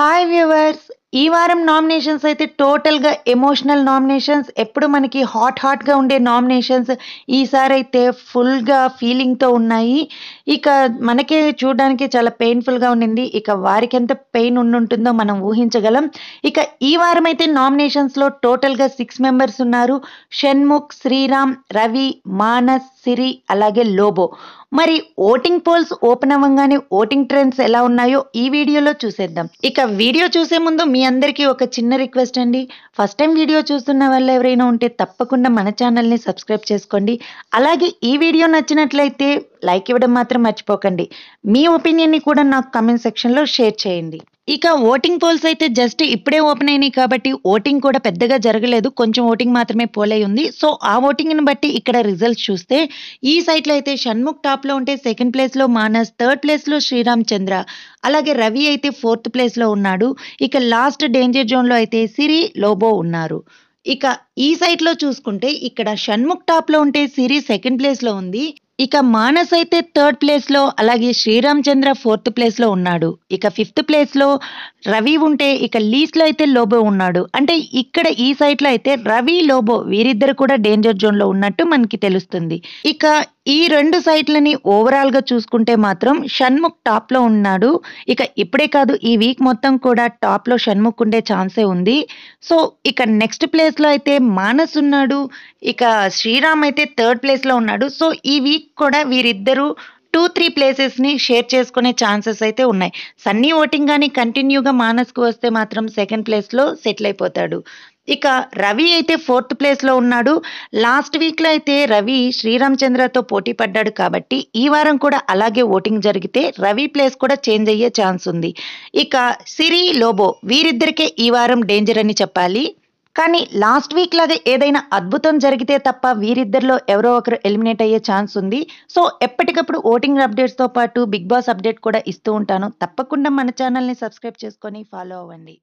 hi viewers ఈ వారం nominations అయితే టోటల్గా ఎమోషనల్ నామినేషన్స్ ఎప్పుడు మనకి హాట్ హాట్గా ఉండే నామినేషన్స్ ఈసారి అయితే ఫుల్గా ఫీలింగ్తో ఉన్నాయి ఇక మనకే చూడడానికి చాలా పెయిన్ఫుల్గా ఉండింది ఇక వారికి ఎంత పెయిన్ ఉండుంటుందో మనం ఊహించగలం ఇక ఈ వారం అయితే నామినేషన్స్లో టోటల్గా సిక్స్ మెంబర్స్ ఉన్నారు షణ్ముఖ్ శ్రీరామ్ రవి మానస్ సిరి అలాగే లోబో మరి ఓటింగ్ పోల్స్ ఓపెన్ అవ్వగానే ఓటింగ్ ట్రెండ్స్ ఎలా ఉన్నాయో ఈ వీడియోలో చూసేద్దాం ఇక వీడియో చూసే ముందు మీ మీ అందరికీ ఒక చిన్న రిక్వెస్ట్ అండి ఫస్ట్ టైం వీడియో చూస్తున్న వాళ్ళు ఎవరైనా ఉంటే తప్పకుండా మన ఛానల్ని సబ్స్క్రైబ్ చేసుకోండి అలాగే ఈ వీడియో నచ్చినట్లయితే లైక్ ఇవ్వడం మాత్రం మర్చిపోకండి మీ ఒపీనియన్ని కూడా నాకు కమెంట్ సెక్షన్లో షేర్ చేయండి ఇక ఓటింగ్ పోల్స్ అయితే జస్ట్ ఇప్పుడే ఓపెన్ అయినాయి కాబట్టి ఓటింగ్ కూడా పెద్దగా జరగలేదు కొంచెం ఓటింగ్ మాత్రమే పోల్ అయి ఉంది సో ఆ ఓటింగ్ని బట్టి ఇక్కడ రిజల్ట్స్ చూస్తే ఈ సైట్లో అయితే షణ్ముఖ్ టాప్లో ఉంటే సెకండ్ ప్లేస్లో మానస్ థర్డ్ ప్లేస్లో శ్రీరామ్ చంద్ర అలాగే రవి అయితే ఫోర్త్ ప్లేస్లో ఉన్నాడు ఇక లాస్ట్ డేంజర్ జోన్లో అయితే సిరి లోబో ఉన్నారు ఇక ఈ సైట్లో చూసుకుంటే ఇక్కడ షణ్ముఖ్ టాప్లో ఉంటే సిరి సెకండ్ ప్లేస్లో ఉంది ఇక మానస్ అయితే థర్డ్ ప్లేస్లో అలాగే శ్రీరామచంద్ర ఫోర్త్ ప్లేస్లో ఉన్నాడు ఇక ఫిఫ్త్ ప్లేస్లో రవి ఉంటే ఇక లో అయితే లోబో ఉన్నాడు అంటే ఇక్కడ ఈ సైట్లో అయితే రవి లోబో వీరిద్దరు కూడా డేంజర్ జోన్లో ఉన్నట్టు మనకి తెలుస్తుంది ఇక ఈ రెండు సైట్లని ఓవరాల్గా చూసుకుంటే మాత్రం షణ్ముఖ్ టాప్లో ఉన్నాడు ఇక ఇప్పుడే కాదు ఈ వీక్ మొత్తం కూడా టాప్లో షణ్ముఖ్ ఉండే ఛాన్సే ఉంది సో ఇక నెక్స్ట్ ప్లేస్లో అయితే మానస్ ఉన్నాడు ఇక శ్రీరామ్ అయితే థర్డ్ ప్లేస్లో ఉన్నాడు సో ఈ వీక్ కూడా వీరిద్దరూ టూ త్రీ ప్లేసెస్ని షేర్ చేసుకునే ఛాన్సెస్ అయితే ఉన్నాయి సన్నీ ఓటింగ్ కానీ కంటిన్యూగా మానస్కు వస్తే మాత్రం సెకండ్ ప్లేస్లో సెటిల్ అయిపోతాడు ఇక రవి అయితే ఫోర్త్ ప్లేస్లో ఉన్నాడు లాస్ట్ వీక్లో అయితే రవి శ్రీరామచంద్రతో పోటీ పడ్డాడు కాబట్టి ఈ వారం కూడా అలాగే ఓటింగ్ జరిగితే రవి ప్లేస్ కూడా చేంజ్ అయ్యే ఛాన్స్ ఉంది ఇక సిరి లోబో వీరిద్దరికే ఈ వారం డేంజర్ అని చెప్పాలి కానీ లాస్ట్ వీక్ లాగా ఏదైనా అద్భుతం జరిగితే తప్ప వీరిద్దరిలో ఎవరో ఒకరు ఎలిమినేట్ అయ్యే ఛాన్స్ ఉంది సో ఎప్పటికప్పుడు ఓటింగ్ అప్డేట్స్తో పాటు బిగ్ బాస్ అప్డేట్ కూడా ఇస్తూ ఉంటాను తప్పకుండా మన ఛానల్ని సబ్స్క్రైబ్ చేసుకొని ఫాలో అవ్వండి